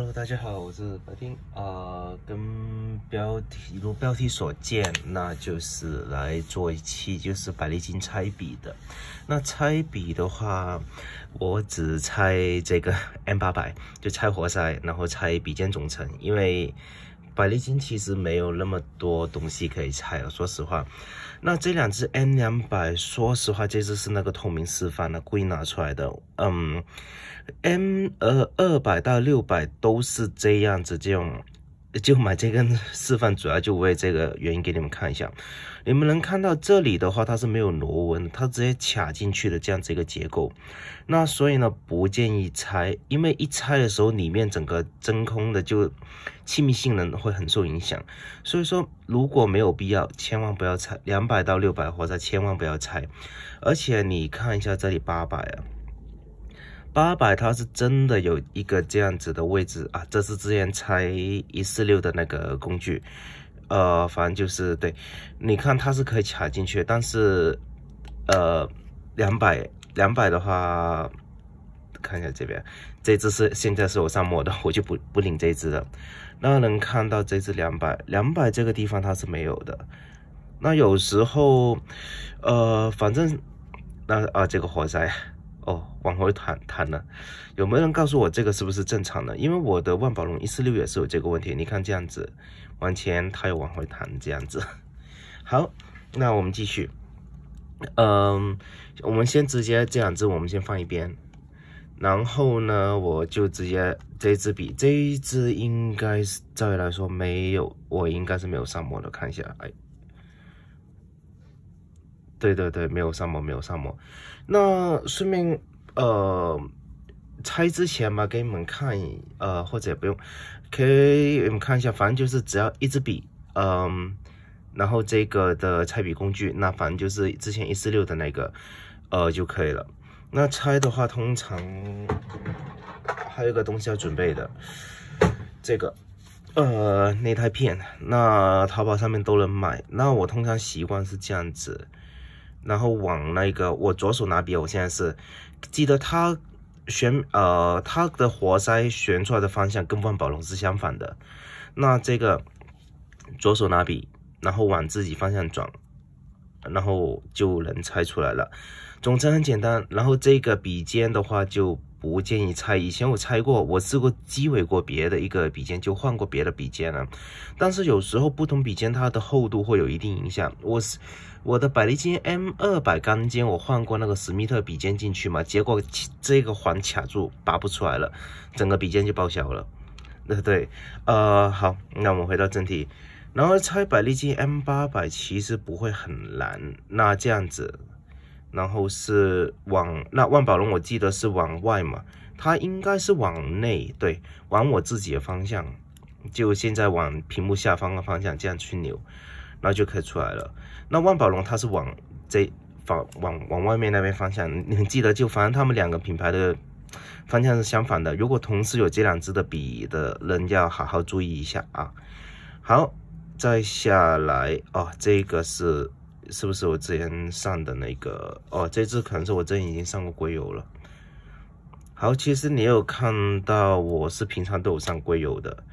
Hello，大家好，我是白丁啊。跟标题如标题所见，那就是来做一期就是百利金拆笔的。那拆笔的话，我只拆这个 M 八百，就拆活塞，然后拆笔尖总成，因为。百丽金其实没有那么多东西可以拆了，说实话。那这两支 N 两百，说实话，这支是那个透明示范的，故意拿出来的。嗯，M 呃二百到六百都是这样子这种。就买这根示范，主要就为这个原因给你们看一下。你们能看到这里的话，它是没有螺纹，它直接卡进去的这样子一个结构。那所以呢，不建议拆，因为一拆的时候，里面整个真空的就气密性能会很受影响。所以说，如果没有必要，千万不要拆。两百到六百或者千万不要拆。而且你看一下这里八百啊。八百，它是真的有一个这样子的位置啊！这是之前拆一四六的那个工具，呃，反正就是对，你看它是可以卡进去，但是，呃，两百两百的话，看一下这边，这只是现在是我上磨的，我就不不领这只了。那能看到这只两百两百这个地方它是没有的。那有时候，呃，反正那啊这个活塞。哦，往回弹弹了，有没有人告诉我这个是不是正常的？因为我的万宝龙一四六也是有这个问题。你看这样子，往前它又往回弹，这样子。好，那我们继续。嗯，我们先直接这两支，我们先放一边。然后呢，我就直接这支笔，这一支应该是照理来说没有，我应该是没有上墨的，看一下。哎。对对对，没有上膜，没有上膜。那顺便，呃，拆之前嘛，给你们看，呃，或者不用，可以你们看一下，反正就是只要一支笔，嗯，然后这个的拆笔工具，那反正就是之前一四六的那个，呃，就可以了。那拆的话，通常还有个东西要准备的，这个，呃，内胎片，那淘宝上面都能买。那我通常习惯是这样子。然后往那个我左手拿笔，我现在是记得它旋呃它的活塞旋出来的方向跟万宝龙是相反的，那这个左手拿笔，然后往自己方向转，然后就能猜出来了。总之很简单，然后这个笔尖的话就不建议拆。以前我拆过，我试过机尾过别的一个笔尖，就换过别的笔尖了。但是有时候不同笔尖它的厚度会有一定影响。我是我的百利金 M 二百钢尖，我换过那个史密特笔尖进去嘛，结果这个环卡住，拔不出来了，整个笔尖就报销了。对对，呃，好，那我们回到正题。然后拆百利金 M 八百其实不会很难。那这样子。然后是往那万宝龙，我记得是往外嘛，它应该是往内，对，往我自己的方向，就现在往屏幕下方的方向这样去扭，然后就可以出来了。那万宝龙它是往这方往往外面那边方向，你记得就反正他们两个品牌的方向是相反的。如果同时有这两支的笔的人，要好好注意一下啊。好，再下来哦，这个是。是不是我之前上的那个？哦，这只可能是我之前已经上过硅油了。好，其实你有看到我是平常都有上硅油的。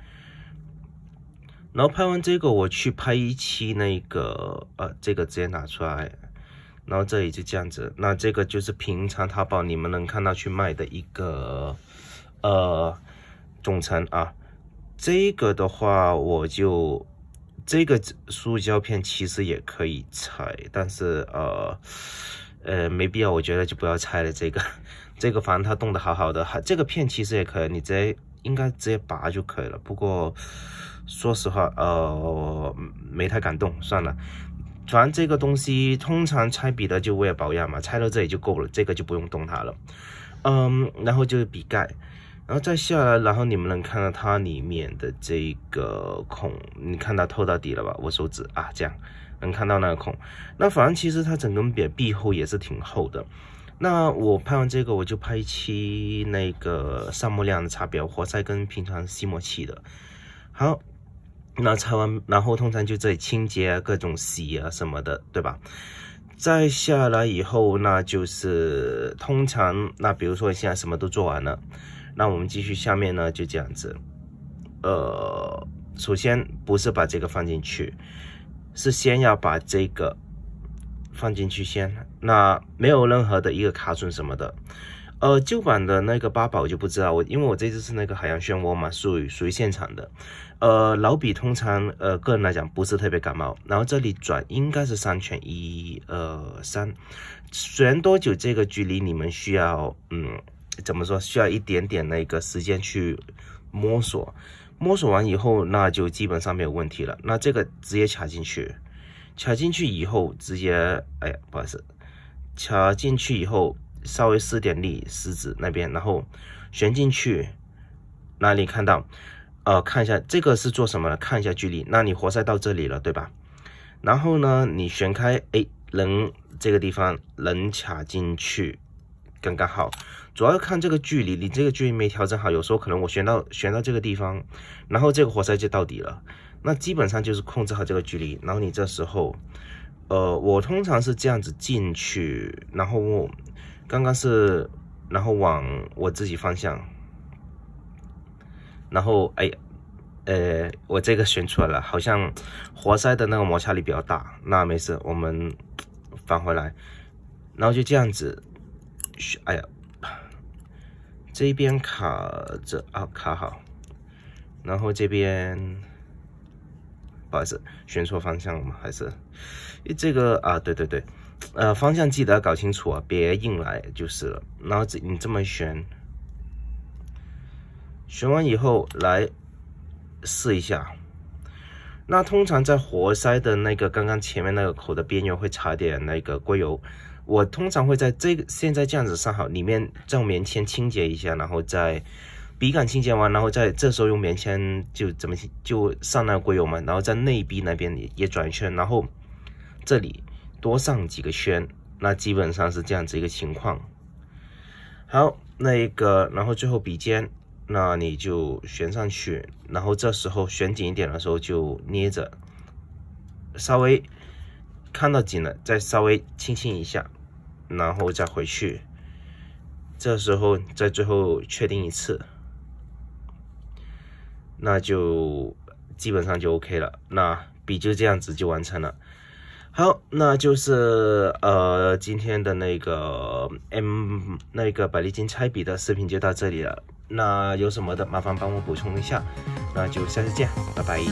然后拍完这个，我去拍一期那个，呃，这个直接拿出来，然后这里就这样子。那这个就是平常淘宝你们能看到去卖的一个，呃，总成啊。这个的话，我就。这个塑胶片其实也可以拆，但是呃，呃没必要，我觉得就不要拆了。这个，这个反正它动得好好的，还这个片其实也可以，你直接应该直接拔就可以了。不过说实话，呃，没太敢动，算了。反正这个东西通常拆笔的就为了保养嘛，拆到这里就够了，这个就不用动它了。嗯，然后就是笔盖。然后再下来，然后你们能看到它里面的这个孔，你看它透到底了吧？我手指啊，这样能看到那个孔。那反正其实它整根表壁厚也是挺厚的。那我拍完这个，我就拍一期那个上墨量的差表，活塞跟平常吸墨器的。好，那擦完，然后通常就在清洁啊，各种洗啊什么的，对吧？再下来以后，那就是通常那比如说现在什么都做完了。那我们继续，下面呢就这样子，呃，首先不是把这个放进去，是先要把这个放进去先。那没有任何的一个卡准什么的，呃，旧版的那个八宝我就不知道我，因为我这次是那个海洋漩涡嘛，属于属于现场的。呃，老笔通常呃，个人来讲不是特别感冒。然后这里转应该是三圈，一二三，旋多久这个距离你们需要，嗯。怎么说？需要一点点那个时间去摸索，摸索完以后，那就基本上没有问题了。那这个直接卡进去，卡进去以后，直接，哎呀，不好意思，卡进去以后，稍微施点力，食指那边，然后旋进去。那你看到，呃，看一下这个是做什么的？看一下距离，那你活塞到这里了，对吧？然后呢，你旋开，哎，能这个地方能卡进去，刚刚好。主要看这个距离，你这个距离没调整好，有时候可能我旋到旋到这个地方，然后这个活塞就到底了。那基本上就是控制好这个距离，然后你这时候，呃，我通常是这样子进去，然后我刚刚是，然后往我自己方向，然后哎呀，呃，我这个旋出来了，好像活塞的那个摩擦力比较大。那没事，我们返回来，然后就这样子，哎呀。这边卡着啊，卡好。然后这边，不好意思，旋错方向了吗？还是这个啊？对对对，呃，方向记得要搞清楚啊，别硬来就是了。然后这你这么旋，旋完以后来试一下。那通常在活塞的那个刚刚前面那个口的边缘会插点那个硅油。我通常会在这个现在这样子上好，里面用棉签清洁一下，然后再笔杆清洁完，然后在这时候用棉签就怎么就上那个硅油嘛，然后在内壁那边也也转一圈，然后这里多上几个圈，那基本上是这样子一个情况。好，那一个，然后最后笔尖，那你就旋上去，然后这时候旋紧一点的时候就捏着，稍微看到紧了，再稍微轻轻一下。然后再回去，这时候再最后确定一次，那就基本上就 OK 了。那笔就这样子就完成了。好，那就是呃今天的那个 M 那个百利金拆笔的视频就到这里了。那有什么的麻烦帮我补充一下。那就下次见，拜拜。